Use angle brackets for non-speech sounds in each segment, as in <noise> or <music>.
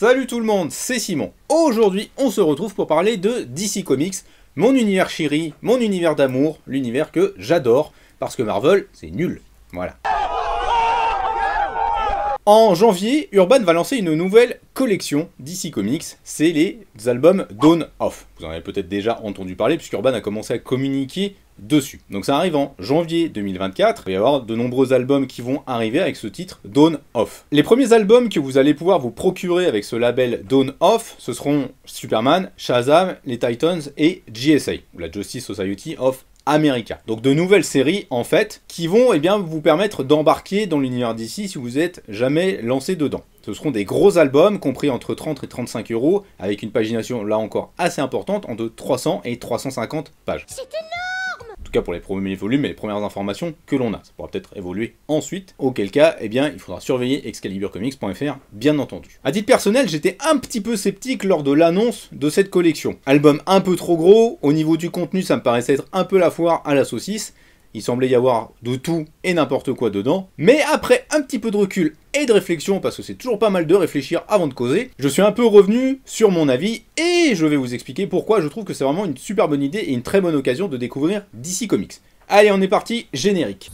Salut tout le monde, c'est Simon. Aujourd'hui, on se retrouve pour parler de DC Comics, mon univers chéri, mon univers d'amour, l'univers que j'adore, parce que Marvel, c'est nul. Voilà. En janvier, Urban va lancer une nouvelle collection DC Comics, c'est les albums Dawn Off. Vous en avez peut-être déjà entendu parler, puisqu'Urban a commencé à communiquer dessus. Donc ça arrive en janvier 2024. Il va y avoir de nombreux albums qui vont arriver avec ce titre Dawn Off. Les premiers albums que vous allez pouvoir vous procurer avec ce label Dawn Off, ce seront Superman, Shazam, les Titans et GSA, ou la Justice Society of America. Donc de nouvelles séries en fait qui vont et eh bien, vous permettre d'embarquer dans l'univers d'ici si vous êtes jamais lancé dedans. Ce seront des gros albums compris entre 30 et 35 euros avec une pagination là encore assez importante entre 300 et 350 pages. C'est énorme tout cas pour les premiers volumes et les premières informations que l'on a. Ça pourra peut-être évoluer ensuite, auquel cas, eh bien, il faudra surveiller ExcaliburComics.fr, bien entendu. À titre personnel, j'étais un petit peu sceptique lors de l'annonce de cette collection. Album un peu trop gros, au niveau du contenu, ça me paraissait être un peu la foire à la saucisse, il semblait y avoir de tout et n'importe quoi dedans. Mais après un petit peu de recul et de réflexion, parce que c'est toujours pas mal de réfléchir avant de causer, je suis un peu revenu sur mon avis et je vais vous expliquer pourquoi je trouve que c'est vraiment une super bonne idée et une très bonne occasion de découvrir DC Comics. Allez, on est parti, générique.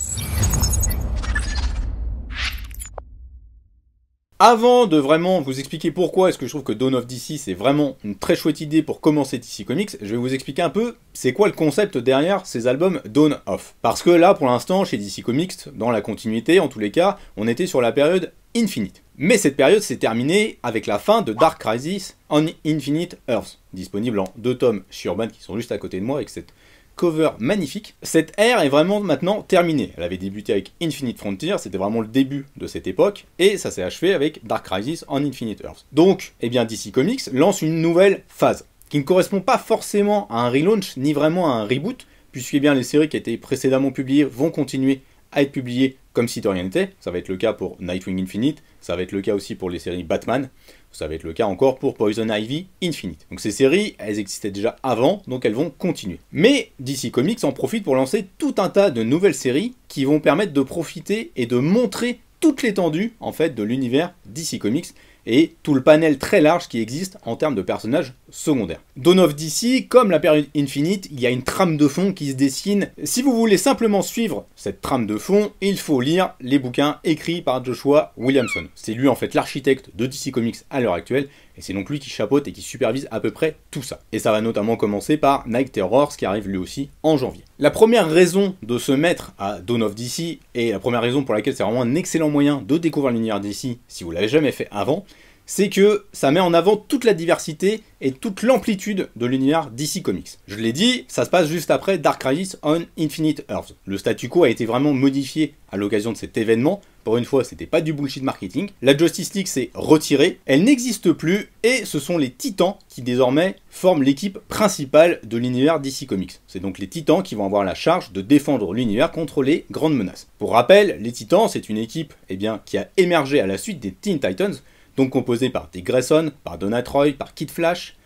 Avant de vraiment vous expliquer pourquoi est-ce que je trouve que Dawn of DC c'est vraiment une très chouette idée pour commencer DC Comics, je vais vous expliquer un peu c'est quoi le concept derrière ces albums Dawn of. Parce que là pour l'instant chez DC Comics, dans la continuité en tous les cas, on était sur la période Infinite. Mais cette période s'est terminée avec la fin de Dark Crisis on Infinite Earth, disponible en deux tomes chez Urban qui sont juste à côté de moi avec cette cover magnifique. Cette ère est vraiment maintenant terminée. Elle avait débuté avec Infinite Frontier, c'était vraiment le début de cette époque, et ça s'est achevé avec Dark Crisis on Infinite Earth. Donc, eh bien DC Comics lance une nouvelle phase, qui ne correspond pas forcément à un relaunch, ni vraiment à un reboot, puisque eh bien, les séries qui étaient précédemment publiées vont continuer à être publiées comme si de rien n'était. Ça va être le cas pour Nightwing Infinite, ça va être le cas aussi pour les séries Batman, ça va être le cas encore pour Poison Ivy Infinite. Donc ces séries, elles existaient déjà avant, donc elles vont continuer. Mais DC Comics en profite pour lancer tout un tas de nouvelles séries qui vont permettre de profiter et de montrer toute l'étendue en fait de l'univers DC Comics et tout le panel très large qui existe en termes de personnages Secondaire. Dawn of DC, comme la période Infinite, il y a une trame de fond qui se dessine. Si vous voulez simplement suivre cette trame de fond, il faut lire les bouquins écrits par Joshua Williamson. C'est lui en fait l'architecte de DC Comics à l'heure actuelle, et c'est donc lui qui chapeaute et qui supervise à peu près tout ça. Et ça va notamment commencer par Night Terror, ce qui arrive lui aussi en janvier. La première raison de se mettre à Dawn of DC, et la première raison pour laquelle c'est vraiment un excellent moyen de découvrir l'univers DC si vous l'avez jamais fait avant, c'est que ça met en avant toute la diversité et toute l'amplitude de l'univers DC Comics. Je l'ai dit, ça se passe juste après Dark Crisis on Infinite Earth. Le statu quo a été vraiment modifié à l'occasion de cet événement. Pour une fois, c'était pas du bullshit marketing. La Justice League s'est retirée, elle n'existe plus, et ce sont les Titans qui désormais forment l'équipe principale de l'univers DC Comics. C'est donc les Titans qui vont avoir la charge de défendre l'univers contre les grandes menaces. Pour rappel, les Titans, c'est une équipe eh bien, qui a émergé à la suite des Teen Titans, donc composé par Dick Grayson, par Donna Troy, par Kid Flash,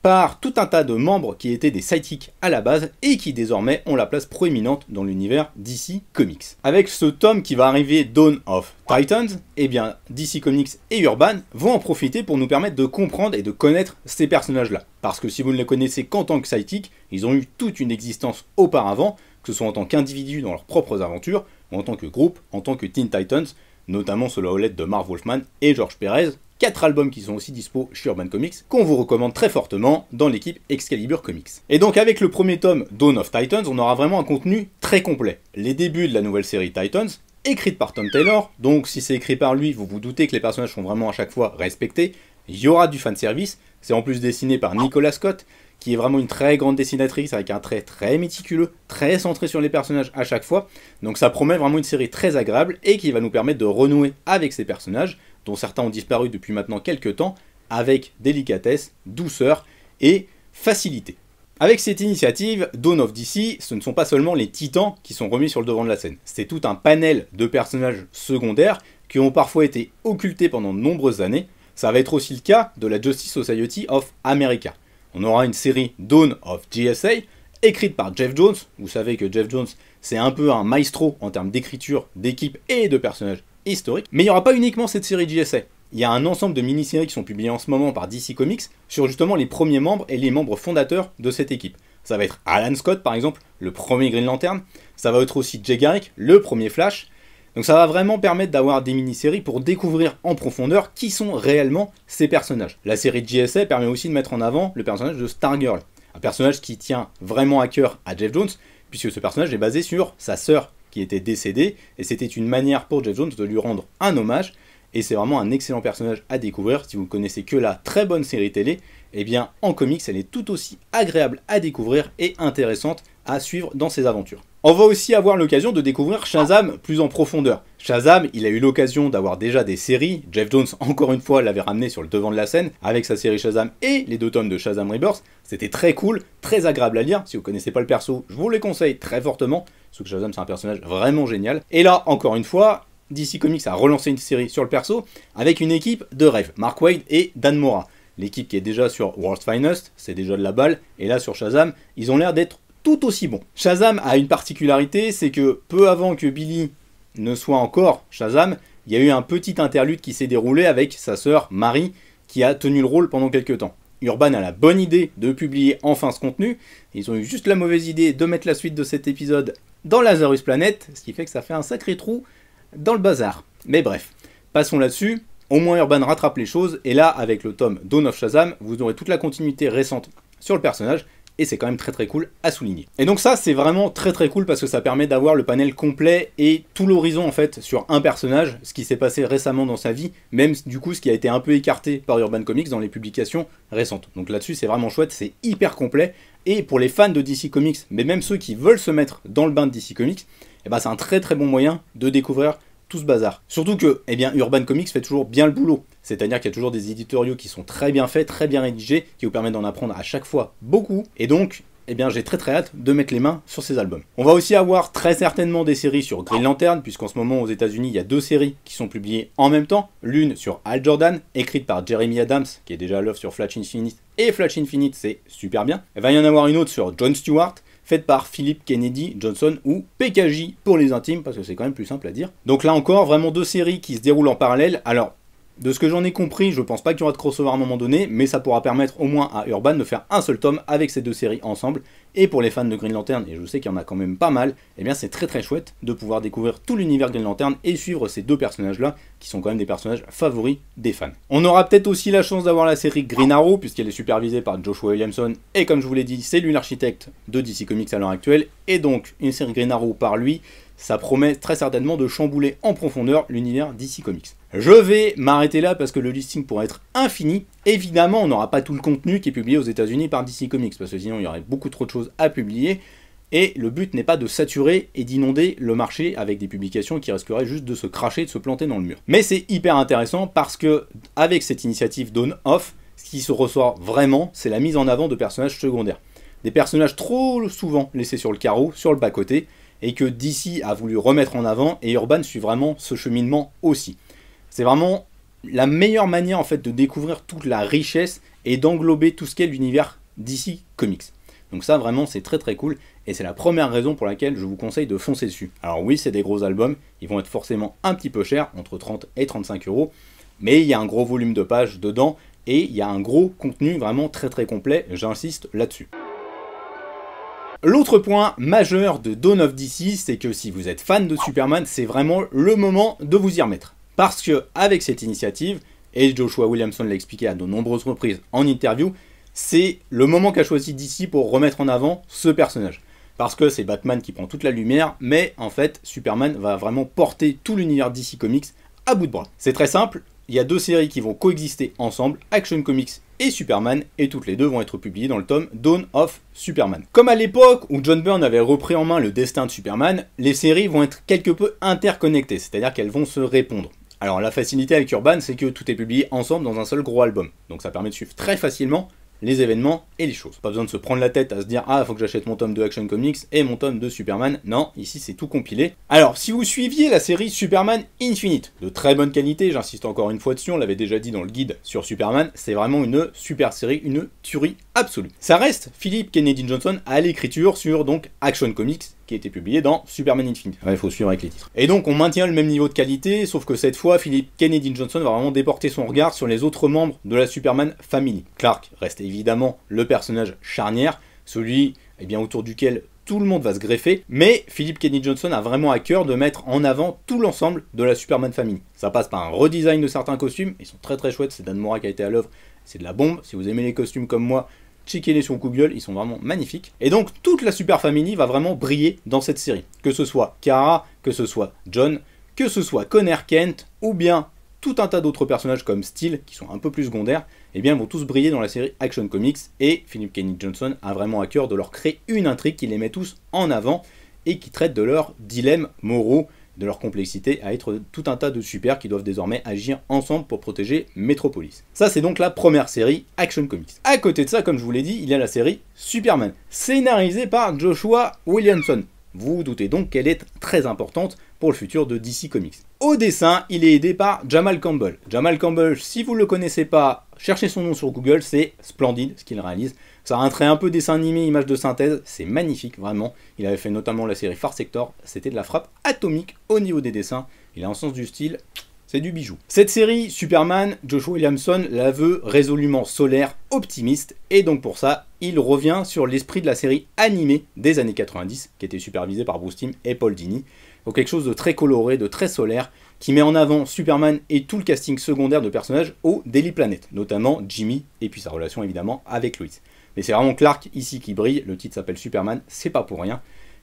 par tout un tas de membres qui étaient des sidekicks à la base et qui désormais ont la place proéminente dans l'univers DC Comics. Avec ce tome qui va arriver Dawn of Titans, eh bien DC Comics et Urban vont en profiter pour nous permettre de comprendre et de connaître ces personnages-là. Parce que si vous ne les connaissez qu'en tant que sidekicks, ils ont eu toute une existence auparavant, que ce soit en tant qu'individus dans leurs propres aventures, ou en tant que groupe, en tant que Teen Titans, notamment sous la houlette de Marv Wolfman et George Perez, quatre albums qui sont aussi dispo chez Urban Comics, qu'on vous recommande très fortement dans l'équipe Excalibur Comics. Et donc avec le premier tome Dawn of Titans, on aura vraiment un contenu très complet. Les débuts de la nouvelle série Titans, écrite par Tom Taylor, donc si c'est écrit par lui, vous vous doutez que les personnages sont vraiment à chaque fois respectés, il y aura du fanservice, c'est en plus dessiné par Nicolas Scott, qui est vraiment une très grande dessinatrice avec un trait très méticuleux, très centré sur les personnages à chaque fois. Donc ça promet vraiment une série très agréable et qui va nous permettre de renouer avec ces personnages, dont certains ont disparu depuis maintenant quelques temps, avec délicatesse, douceur et facilité. Avec cette initiative, Dawn of DC, ce ne sont pas seulement les titans qui sont remis sur le devant de la scène, c'est tout un panel de personnages secondaires qui ont parfois été occultés pendant de nombreuses années. Ça va être aussi le cas de la Justice Society of America on aura une série Dawn of GSA, écrite par Jeff Jones. Vous savez que Jeff Jones, c'est un peu un maestro en termes d'écriture, d'équipe et de personnages historiques. Mais il n'y aura pas uniquement cette série GSA. Il y a un ensemble de mini-séries qui sont publiées en ce moment par DC Comics sur justement les premiers membres et les membres fondateurs de cette équipe. Ça va être Alan Scott par exemple, le premier Green Lantern. Ça va être aussi Jay Garrick, le premier Flash. Donc ça va vraiment permettre d'avoir des mini-séries pour découvrir en profondeur qui sont réellement ces personnages. La série de GSA permet aussi de mettre en avant le personnage de Stargirl, un personnage qui tient vraiment à cœur à Jeff Jones, puisque ce personnage est basé sur sa sœur qui était décédée, et c'était une manière pour Jeff Jones de lui rendre un hommage, et c'est vraiment un excellent personnage à découvrir. Si vous ne connaissez que la très bonne série télé, eh bien en comics elle est tout aussi agréable à découvrir et intéressante à suivre dans ses aventures. On va aussi avoir l'occasion de découvrir Shazam plus en profondeur. Shazam, il a eu l'occasion d'avoir déjà des séries. Jeff Jones, <laughs> encore une fois, l'avait ramené sur le devant de la scène avec sa série Shazam et les deux tomes de Shazam Rebirth. C'était très cool, très agréable à lire. Si vous connaissez pas le perso, je vous les conseille très fortement. Parce que Shazam, c'est un personnage vraiment génial. Et là, encore une fois, DC Comics a relancé une série sur le perso avec une équipe de rêve, Mark Wade et Dan Mora. L'équipe qui est déjà sur World's Finest, c'est déjà de la balle. Et là, sur Shazam, ils ont l'air d'être tout aussi bon. Shazam a une particularité, c'est que peu avant que Billy ne soit encore Shazam, il y a eu un petit interlude qui s'est déroulé avec sa sœur Marie, qui a tenu le rôle pendant quelques temps. Urban a la bonne idée de publier enfin ce contenu, ils ont eu juste la mauvaise idée de mettre la suite de cet épisode dans Lazarus Planet, ce qui fait que ça fait un sacré trou dans le bazar. Mais bref, passons là-dessus, au moins Urban rattrape les choses, et là, avec le tome Dawn of Shazam, vous aurez toute la continuité récente sur le personnage, et c'est quand même très très cool à souligner. Et donc ça c'est vraiment très très cool parce que ça permet d'avoir le panel complet et tout l'horizon en fait sur un personnage, ce qui s'est passé récemment dans sa vie, même du coup ce qui a été un peu écarté par Urban Comics dans les publications récentes. Donc là-dessus c'est vraiment chouette, c'est hyper complet et pour les fans de DC Comics, mais même ceux qui veulent se mettre dans le bain de DC Comics, et eh ben, c'est un très très bon moyen de découvrir tout ce bazar. Surtout que, eh bien, Urban Comics fait toujours bien le boulot. C'est-à-dire qu'il y a toujours des éditoriaux qui sont très bien faits, très bien rédigés, qui vous permettent d'en apprendre à chaque fois beaucoup. Et donc, eh bien j'ai très très hâte de mettre les mains sur ces albums. On va aussi avoir très certainement des séries sur Green Lantern, puisqu'en ce moment aux États-Unis il y a deux séries qui sont publiées en même temps. L'une sur Al Jordan, écrite par Jeremy Adams, qui est déjà à l'œuvre sur Flash Infinite, et Flash Infinite c'est super bien. Eh ben, il va y en avoir une autre sur John Stewart, faite par Philip Kennedy Johnson ou PKJ pour les intimes, parce que c'est quand même plus simple à dire. Donc là encore, vraiment deux séries qui se déroulent en parallèle. Alors, de ce que j'en ai compris, je pense pas qu'il y aura de crossover à un moment donné, mais ça pourra permettre au moins à Urban de faire un seul tome avec ces deux séries ensemble. Et pour les fans de Green Lantern, et je sais qu'il y en a quand même pas mal, eh bien c'est très très chouette de pouvoir découvrir tout l'univers Green Lantern et suivre ces deux personnages-là, qui sont quand même des personnages favoris des fans. On aura peut-être aussi la chance d'avoir la série Green Arrow, puisqu'elle est supervisée par Joshua Williamson, et comme je vous l'ai dit, c'est lui l'architecte de DC Comics à l'heure actuelle, et donc une série Green Arrow par lui, ça promet très certainement de chambouler en profondeur l'univers DC Comics. Je vais m'arrêter là parce que le listing pourrait être infini. Évidemment, on n'aura pas tout le contenu qui est publié aux États-Unis par DC Comics parce que sinon il y aurait beaucoup trop de choses à publier. Et le but n'est pas de saturer et d'inonder le marché avec des publications qui risqueraient juste de se cracher, de se planter dans le mur. Mais c'est hyper intéressant parce que, avec cette initiative don Off, ce qui se ressort vraiment, c'est la mise en avant de personnages secondaires. Des personnages trop souvent laissés sur le carreau, sur le bas-côté, et que DC a voulu remettre en avant, et Urban suit vraiment ce cheminement aussi. C'est vraiment la meilleure manière en fait de découvrir toute la richesse et d'englober tout ce qu'est l'univers DC Comics. Donc ça vraiment c'est très très cool et c'est la première raison pour laquelle je vous conseille de foncer dessus. Alors oui c'est des gros albums, ils vont être forcément un petit peu chers, entre 30 et 35 euros, mais il y a un gros volume de pages dedans et il y a un gros contenu vraiment très très complet, j'insiste là-dessus. L'autre point majeur de Dawn of DC, c'est que si vous êtes fan de Superman, c'est vraiment le moment de vous y remettre. Parce que avec cette initiative, et Joshua Williamson l'a expliqué à de nombreuses reprises en interview, c'est le moment qu'a choisi DC pour remettre en avant ce personnage. Parce que c'est Batman qui prend toute la lumière, mais en fait, Superman va vraiment porter tout l'univers DC Comics à bout de bras. C'est très simple, il y a deux séries qui vont coexister ensemble, Action Comics et Superman, et toutes les deux vont être publiées dans le tome Dawn of Superman. Comme à l'époque où John Byrne avait repris en main le destin de Superman, les séries vont être quelque peu interconnectées, c'est-à-dire qu'elles vont se répondre. Alors la facilité avec Urban, c'est que tout est publié ensemble dans un seul gros album, donc ça permet de suivre très facilement les événements et les choses. Pas besoin de se prendre la tête à se dire ah faut que j'achète mon tome de Action Comics et mon tome de Superman. Non, ici c'est tout compilé. Alors si vous suiviez la série Superman Infinite, de très bonne qualité, j'insiste encore une fois dessus, on l'avait déjà dit dans le guide sur Superman, c'est vraiment une super série, une tuerie Absolument Ça reste Philip Kennedy Johnson à l'écriture sur donc Action Comics qui a été publié dans Superman Infinite. il faut suivre avec les titres. Et donc on maintient le même niveau de qualité, sauf que cette fois, Philip Kennedy Johnson va vraiment déporter son regard sur les autres membres de la Superman Family. Clark reste évidemment le personnage charnière, celui eh bien, autour duquel tout le monde va se greffer, mais Philip Kennedy Johnson a vraiment à cœur de mettre en avant tout l'ensemble de la Superman Family. Ça passe par un redesign de certains costumes, ils sont très très chouettes, c'est Dan Mora qui a été à l'œuvre, c'est de la bombe, si vous aimez les costumes comme moi, Chicken les sur Google, ils sont vraiment magnifiques. Et donc toute la Super famille va vraiment briller dans cette série. Que ce soit Kara, que ce soit John, que ce soit Connor Kent, ou bien tout un tas d'autres personnages comme Steel, qui sont un peu plus secondaires, eh bien, vont tous briller dans la série Action Comics, et Philip Kenny Johnson a vraiment à cœur de leur créer une intrigue qui les met tous en avant, et qui traite de leurs dilemmes moraux, de leur complexité à être tout un tas de super qui doivent désormais agir ensemble pour protéger Metropolis. Ça c'est donc la première série Action Comics. À côté de ça, comme je vous l'ai dit, il y a la série Superman, scénarisée par Joshua Williamson. Vous, vous doutez donc qu'elle est très importante pour le futur de DC Comics. Au dessin, il est aidé par Jamal Campbell. Jamal Campbell, si vous ne le connaissez pas, cherchez son nom sur Google, c'est splendide ce qu'il réalise. Ça a un trait un peu dessin animé, image de synthèse, c'est magnifique, vraiment. Il avait fait notamment la série Far Sector, c'était de la frappe atomique au niveau des dessins. Il a un sens du style, c'est du bijou. Cette série, Superman, Joshua Williamson la veut résolument solaire, optimiste, et donc pour ça, il revient sur l'esprit de la série animée des années 90, qui était supervisée par Bruce Timm et Paul Dini. Donc quelque chose de très coloré, de très solaire, qui met en avant Superman et tout le casting secondaire de personnages au Daily Planet, notamment Jimmy, et puis sa relation évidemment avec Louise. Mais c'est vraiment Clark ici qui brille, le titre s'appelle Superman, c'est pas pour rien.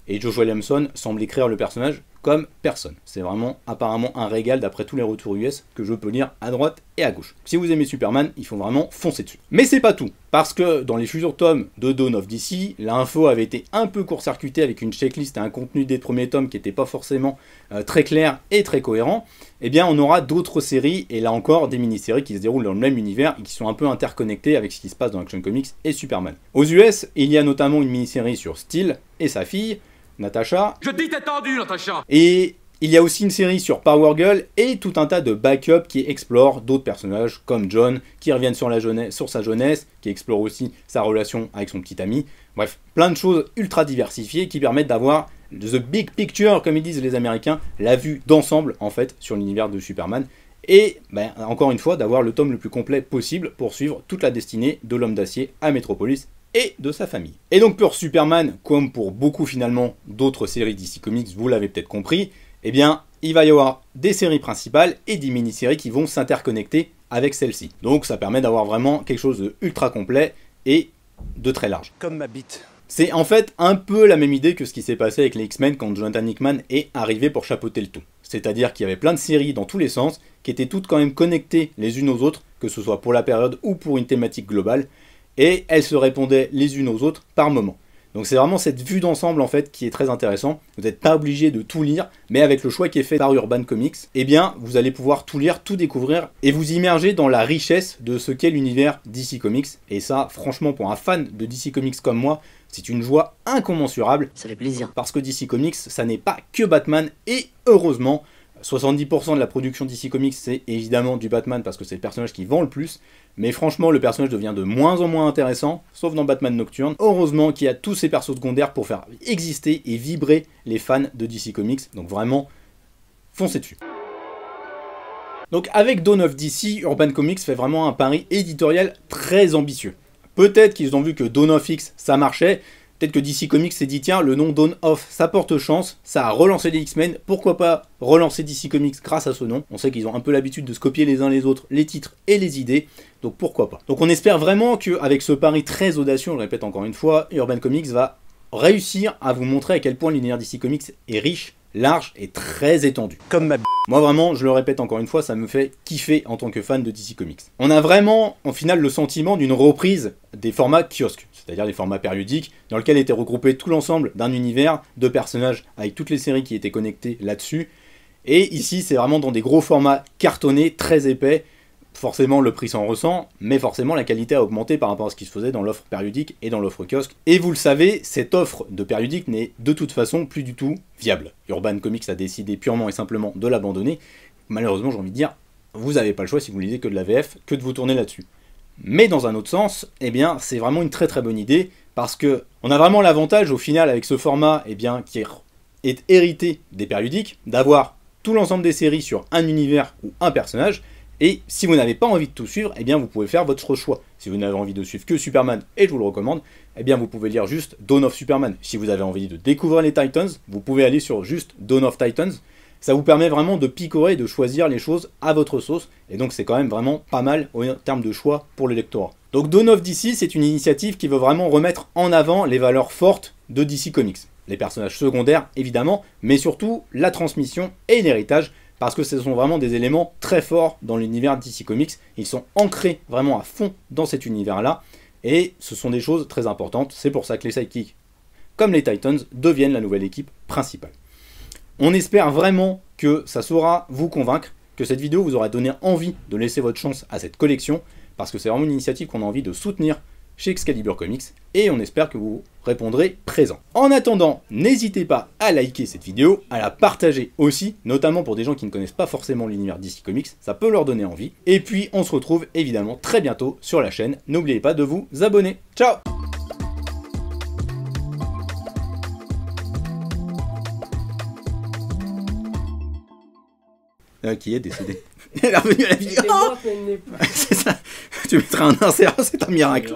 Et Joshua Williamson semble écrire le personnage comme personne. C'est vraiment apparemment un régal d'après tous les retours US que je peux lire à droite et à gauche. Si vous aimez Superman, il faut vraiment foncer dessus. Mais c'est pas tout, parce que dans les futurs tomes de Dawn of DC, l'info avait été un peu court-circuitée avec une checklist et un contenu des premiers tomes qui n'étaient pas forcément euh, très clair et très cohérent. Eh bien, on aura d'autres séries, et là encore, des mini-séries qui se déroulent dans le même univers et qui sont un peu interconnectées avec ce qui se passe dans Action Comics et Superman. Aux US, il y a notamment une mini-série sur Steel et sa fille, Natacha. Je dis t'es tendu, Natacha Et il y a aussi une série sur Power Girl et tout un tas de backups qui explorent d'autres personnages comme John, qui reviennent sur, la jeunesse, sur sa jeunesse, qui explore aussi sa relation avec son petit ami. Bref, plein de choses ultra diversifiées qui permettent d'avoir the big picture, comme ils disent les Américains, la vue d'ensemble en fait sur l'univers de Superman. Et ben, encore une fois, d'avoir le tome le plus complet possible pour suivre toute la destinée de l'homme d'acier à Metropolis et de sa famille. Et donc pour Superman, comme pour beaucoup finalement d'autres séries d'ici Comics, vous l'avez peut-être compris, eh bien il va y avoir des séries principales et des mini-séries qui vont s'interconnecter avec celle-ci. Donc ça permet d'avoir vraiment quelque chose de ultra complet et de très large. Comme ma bite. C'est en fait un peu la même idée que ce qui s'est passé avec les X-Men quand Jonathan Hickman est arrivé pour chapeauter le tout. C'est-à-dire qu'il y avait plein de séries dans tous les sens qui étaient toutes quand même connectées les unes aux autres, que ce soit pour la période ou pour une thématique globale, et elles se répondaient les unes aux autres par moment. Donc c'est vraiment cette vue d'ensemble en fait qui est très intéressant. Vous n'êtes pas obligé de tout lire, mais avec le choix qui est fait par Urban Comics, eh bien vous allez pouvoir tout lire, tout découvrir et vous immerger dans la richesse de ce qu'est l'univers DC Comics. Et ça, franchement, pour un fan de DC Comics comme moi, c'est une joie incommensurable. Ça fait plaisir. Parce que DC Comics, ça n'est pas que Batman et heureusement, 70% de la production DC Comics, c'est évidemment du Batman parce que c'est le personnage qui vend le plus. Mais franchement, le personnage devient de moins en moins intéressant, sauf dans Batman Nocturne. Heureusement qu'il y a tous ces persos secondaires pour faire exister et vibrer les fans de DC Comics. Donc vraiment, foncez dessus. Donc avec Dawn of DC, Urban Comics fait vraiment un pari éditorial très ambitieux. Peut-être qu'ils ont vu que Dawn of X, ça marchait, Peut-être que DC Comics s'est dit tiens, le nom Dawn Off, ça porte chance, ça a relancé les X-Men, pourquoi pas relancer DC Comics grâce à ce nom On sait qu'ils ont un peu l'habitude de se copier les uns les autres les titres et les idées, donc pourquoi pas. Donc on espère vraiment qu'avec ce pari très audacieux, on le répète encore une fois, Urban Comics va réussir à vous montrer à quel point l'univers DC Comics est riche, large et très étendu. Comme ma b... Moi vraiment, je le répète encore une fois, ça me fait kiffer en tant que fan de DC Comics. On a vraiment, en final, le sentiment d'une reprise des formats kiosques c'est-à-dire des formats périodiques, dans lequel était regroupé tout l'ensemble d'un univers, de personnages, avec toutes les séries qui étaient connectées là-dessus. Et ici, c'est vraiment dans des gros formats cartonnés, très épais. Forcément, le prix s'en ressent, mais forcément, la qualité a augmenté par rapport à ce qui se faisait dans l'offre périodique et dans l'offre kiosque. Et vous le savez, cette offre de périodique n'est de toute façon plus du tout viable. Urban Comics a décidé purement et simplement de l'abandonner. Malheureusement, j'ai envie de dire, vous n'avez pas le choix si vous lisez que de la VF, que de vous tourner là-dessus. Mais dans un autre sens, eh bien, c'est vraiment une très très bonne idée parce que on a vraiment l'avantage au final avec ce format, eh qui est hérité des périodiques, d'avoir tout l'ensemble des séries sur un univers ou un personnage. Et si vous n'avez pas envie de tout suivre, eh bien, vous pouvez faire votre choix. Si vous n'avez envie de suivre que Superman, et je vous le recommande, eh bien, vous pouvez lire juste Dawn of Superman. Si vous avez envie de découvrir les Titans, vous pouvez aller sur juste Dawn of Titans ça vous permet vraiment de picorer, de choisir les choses à votre sauce. Et donc c'est quand même vraiment pas mal en termes de choix pour l'électorat. Donc Dawn of DC, c'est une initiative qui veut vraiment remettre en avant les valeurs fortes de DC Comics. Les personnages secondaires, évidemment, mais surtout la transmission et l'héritage, parce que ce sont vraiment des éléments très forts dans l'univers DC Comics. Ils sont ancrés vraiment à fond dans cet univers-là, et ce sont des choses très importantes. C'est pour ça que les sidekicks, comme les Titans, deviennent la nouvelle équipe principale. On espère vraiment que ça saura vous convaincre, que cette vidéo vous aura donné envie de laisser votre chance à cette collection, parce que c'est vraiment une initiative qu'on a envie de soutenir chez Excalibur Comics, et on espère que vous répondrez présent. En attendant, n'hésitez pas à liker cette vidéo, à la partager aussi, notamment pour des gens qui ne connaissent pas forcément l'univers DC Comics, ça peut leur donner envie. Et puis on se retrouve évidemment très bientôt sur la chaîne, n'oubliez pas de vous abonner. Ciao Euh, qui est décédé <laughs> Elle est revenue à la vie. Oh c'est ça. Tu mettras un insert, c'est un miracle.